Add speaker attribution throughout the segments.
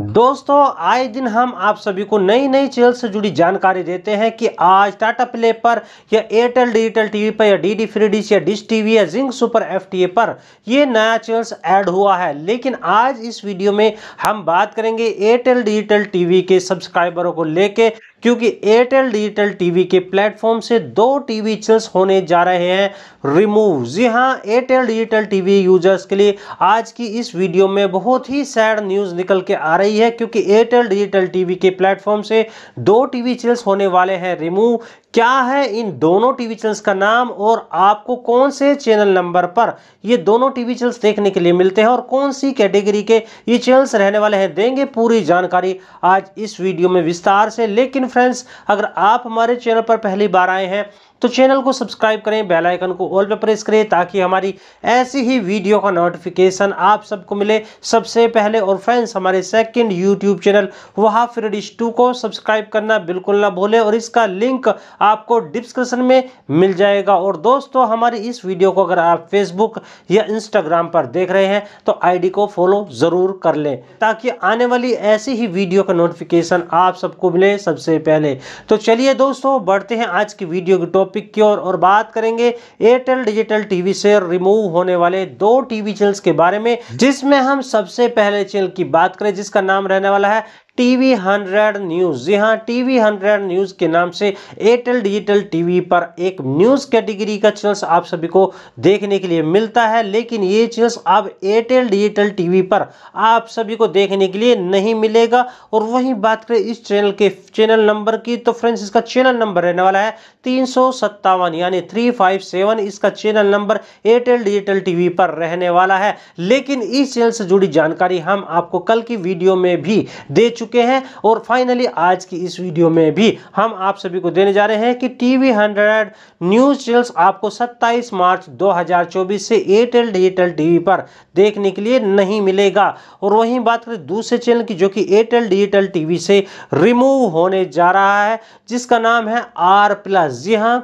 Speaker 1: दोस्तों आए दिन हम आप सभी को नई नई चैनल से जुड़ी जानकारी देते हैं कि आज टाटा प्ले पर या एयरटेल डिजिटल टीवी पर या डी डी फ्री डिश या डिश टीवी या Zing super F T A पर ये नया चैनल्स ऐड हुआ है लेकिन आज इस वीडियो में हम बात करेंगे एयरटेल डिजिटल टीवी के सब्सक्राइबरों को लेके क्योंकि एयरटेल डिजिटल टीवी के प्लेटफॉर्म से दो टीवी चैनल्स होने जा रहे हैं रिमूव जी हाँ एयरटेल डिजिटल टीवी यूजर्स के लिए आज की इस वीडियो में बहुत ही सैड न्यूज़ निकल के आ रही रही है क्योंकि एयरटेल डिजिटल टीवी के प्लेटफॉर्म से दो टीवी चैनल्स होने वाले हैं रिमूव क्या है इन दोनों टीवी चैनल्स का नाम और आपको कौन से चैनल नंबर पर ये दोनों टीवी चैनल्स देखने के लिए मिलते हैं और कौन सी कैटेगरी के ये चैनल्स रहने वाले हैं देंगे पूरी जानकारी आज इस वीडियो में विस्तार से लेकिन फ्रेंड्स अगर आप हमारे चैनल पर पहली बार आए हैं तो चैनल को सब्सक्राइब करें बेल आइकन को ऑल पर प्रेस करें ताकि हमारी ऐसी ही वीडियो का नोटिफिकेशन आप सबको मिले सबसे पहले और फ्रेंड्स हमारे सेकंड यूट्यूब चैनल वहाँ फ्रेडिश टू को सब्सक्राइब करना बिल्कुल ना भूलें और इसका लिंक आपको डिस्क्रिप्शन में मिल जाएगा और दोस्तों हमारी इस वीडियो को अगर आप फेसबुक या इंस्टाग्राम पर देख रहे हैं तो आई को फॉलो ज़रूर कर लें ताकि आने वाली ऐसी ही वीडियो का नोटिफिकेशन आप सबको मिले सबसे पहले तो चलिए दोस्तों बढ़ते हैं आज की वीडियो की टॉपिक की ओर और बात करेंगे एयरटेल डिजिटल टीवी से रिमूव होने वाले दो टीवी चैनल्स के बारे में जिसमें हम सबसे पहले चैनल की बात करें जिसका नाम रहने वाला है टीवी हंड्रेड न्यूज़ जी हाँ टीवी हंड्रेड न्यूज़ के नाम से एयरटेल डिजिटल टीवी पर एक न्यूज़ कैटेगरी का चैनल्स आप सभी को देखने के लिए मिलता है लेकिन ये चैनल्स अब एयरटेल डिजिटल टीवी पर आप सभी को देखने के लिए नहीं मिलेगा और वहीं बात करें इस चैनल के चैनल नंबर की तो फ्रेंड्स इसका चैनल नंबर रहने वाला है तीन यानी थ्री इसका channel number Airtel digital TV पर रहने वाला है लेकिन इस चैनल से जुड़ी जानकारी हम आपको कल की वीडियो में भी दे चुके चुके हैं और फाइनली आज की इस वीडियो में भी हम आप सभी को देने जा रहे हैं कि टीवी हंड्रेड न्यूज चैनल्स आपको 27 मार्च 2024 से एयरटेल डिजिटल टीवी पर देखने के लिए नहीं मिलेगा और वहीं बात करें दूसरे चैनल की जो कि एयरटेल डिजिटल टीवी से रिमूव होने जा रहा है जिसका नाम है आर प्लस जी हाँ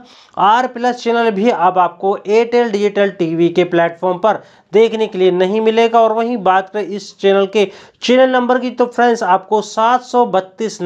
Speaker 1: आर प्लस चैनल भी अब आपको एयरटेल डिजिटल टीवी के प्लेटफॉर्म पर देखने के लिए नहीं मिलेगा और वहीं बात करें इस चैनल के चैनल नंबर की तो फ्रेंड्स आपको सात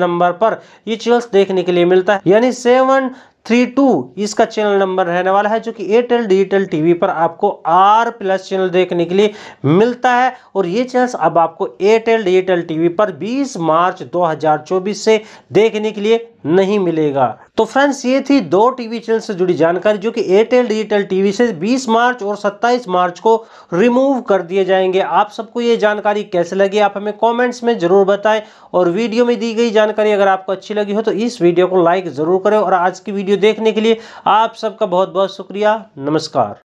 Speaker 1: नंबर पर ये चैनल देखने के लिए मिलता है यानी सेवन थ्री टू इसका चैनल नंबर रहने वाला है जो कि एयरटेल डिजिटल टीवी पर आपको आर प्लस चैनल देखने के लिए मिलता है और ये चैनल अब आपको एयरटेल डिजिटल टीवी पर 20 मार्च 2024 से देखने के लिए नहीं मिलेगा तो फ्रेंड्स ये थी दो टीवी चैनल से जुड़ी जानकारी जो कि एयरटेल डिजिटल टीवी से 20 मार्च और 27 मार्च को रिमूव कर दिए जाएंगे आप सबको ये जानकारी कैसे लगी आप हमें कमेंट्स में ज़रूर बताएं और वीडियो में दी गई जानकारी अगर आपको अच्छी लगी हो तो इस वीडियो को लाइक ज़रूर करें और आज की वीडियो वीडियो देखने के लिए आप सबका बहुत बहुत शुक्रिया नमस्कार